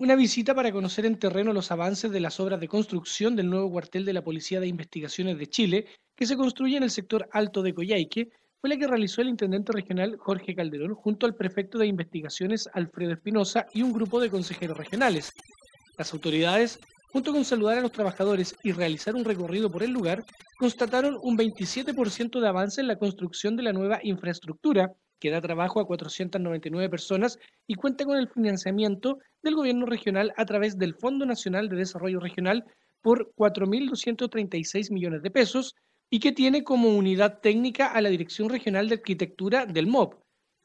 Una visita para conocer en terreno los avances de las obras de construcción del nuevo cuartel de la Policía de Investigaciones de Chile, que se construye en el sector alto de Coyhaique, fue la que realizó el intendente regional Jorge Calderón junto al prefecto de investigaciones Alfredo Espinosa y un grupo de consejeros regionales. Las autoridades, junto con saludar a los trabajadores y realizar un recorrido por el lugar, constataron un 27% de avance en la construcción de la nueva infraestructura, que da trabajo a 499 personas y cuenta con el financiamiento del gobierno regional a través del Fondo Nacional de Desarrollo Regional por 4.236 millones de pesos y que tiene como unidad técnica a la Dirección Regional de Arquitectura del MOB.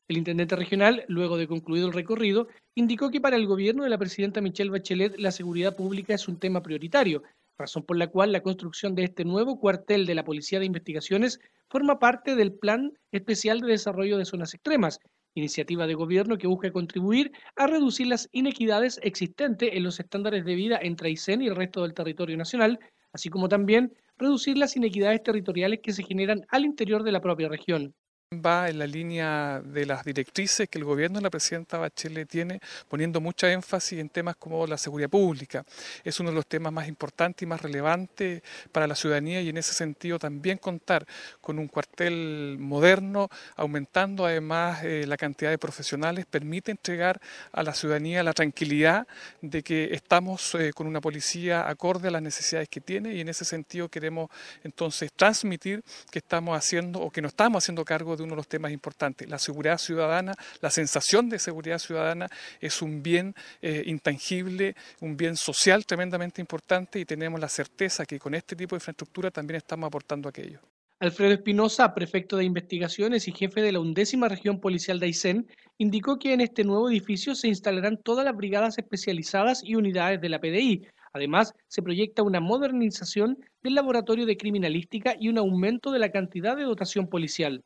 El intendente regional, luego de concluido el recorrido, indicó que para el gobierno de la presidenta Michelle Bachelet la seguridad pública es un tema prioritario, razón por la cual la construcción de este nuevo cuartel de la Policía de Investigaciones forma parte del Plan Especial de Desarrollo de Zonas Extremas, iniciativa de gobierno que busca contribuir a reducir las inequidades existentes en los estándares de vida entre Aysén y el resto del territorio nacional, así como también reducir las inequidades territoriales que se generan al interior de la propia región va en la línea de las directrices que el gobierno de la presidenta Bachelet tiene, poniendo mucha énfasis en temas como la seguridad pública. Es uno de los temas más importantes y más relevantes para la ciudadanía y en ese sentido también contar con un cuartel moderno, aumentando además eh, la cantidad de profesionales, permite entregar a la ciudadanía la tranquilidad de que estamos eh, con una policía acorde a las necesidades que tiene y en ese sentido queremos entonces transmitir que estamos haciendo o que no estamos haciendo cargo de uno de los temas importantes. La seguridad ciudadana, la sensación de seguridad ciudadana es un bien eh, intangible, un bien social tremendamente importante y tenemos la certeza que con este tipo de infraestructura también estamos aportando aquello. Alfredo Espinosa, prefecto de investigaciones y jefe de la undécima región policial de Aysén, indicó que en este nuevo edificio se instalarán todas las brigadas especializadas y unidades de la PDI, Además, se proyecta una modernización del laboratorio de criminalística y un aumento de la cantidad de dotación policial.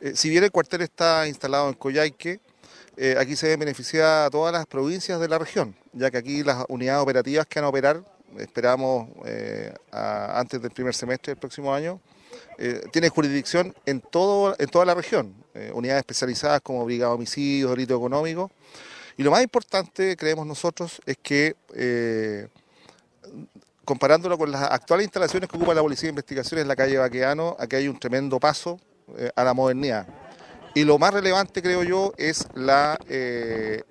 Eh, si bien el cuartel está instalado en Coyhaique, eh, aquí se beneficia a todas las provincias de la región, ya que aquí las unidades operativas que van a operar, esperamos eh, antes del primer semestre del próximo año, tienen tiene jurisdicción en, todo, en toda la región, unidades especializadas como brigada de homicidios, delito económico, y lo más importante, creemos nosotros, es que eh, comparándolo con las actuales instalaciones que ocupa la Policía de Investigaciones en la calle Baqueano, aquí hay un tremendo paso eh, a la modernidad. Y lo más relevante, creo yo, es la... Eh,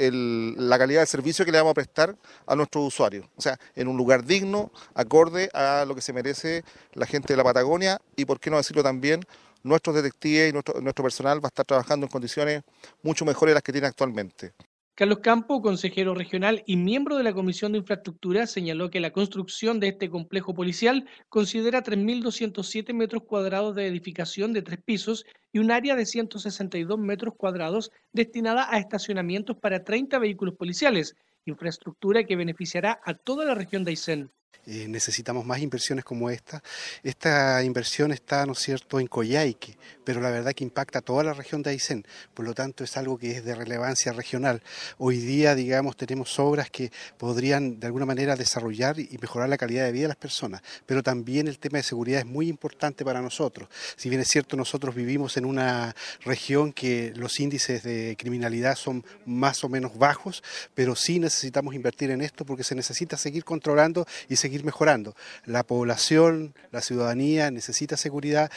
calidad de servicio que le vamos a prestar a nuestros usuarios. O sea, en un lugar digno, acorde a lo que se merece la gente de la Patagonia y, por qué no decirlo también, nuestros detectives y nuestro, nuestro personal va a estar trabajando en condiciones mucho mejores de las que tiene actualmente. Carlos Campo, consejero regional y miembro de la Comisión de Infraestructura, señaló que la construcción de este complejo policial considera 3.207 metros cuadrados de edificación de tres pisos y un área de 162 metros cuadrados destinada a estacionamientos para 30 vehículos policiales, infraestructura que beneficiará a toda la región de Aysén. Eh, necesitamos más inversiones como esta. Esta inversión está, ¿no es cierto?, en Coyhaique, pero la verdad que impacta a toda la región de Aysén, por lo tanto es algo que es de relevancia regional. Hoy día, digamos, tenemos obras que podrían de alguna manera desarrollar y mejorar la calidad de vida de las personas, pero también el tema de seguridad es muy importante para nosotros. Si bien es cierto, nosotros vivimos en una región que los índices de criminalidad son más o menos bajos, pero sí necesitamos invertir en esto porque se necesita seguir controlando y seguir mejorando. La población, la ciudadanía necesita seguridad.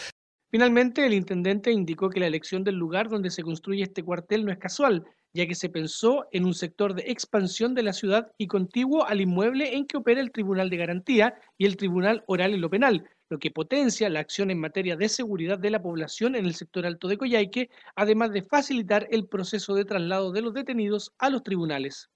Finalmente, el intendente indicó que la elección del lugar donde se construye este cuartel no es casual, ya que se pensó en un sector de expansión de la ciudad y contiguo al inmueble en que opera el Tribunal de Garantía y el Tribunal Oral en lo Penal, lo que potencia la acción en materia de seguridad de la población en el sector alto de Coyhaique, además de facilitar el proceso de traslado de los detenidos a los tribunales.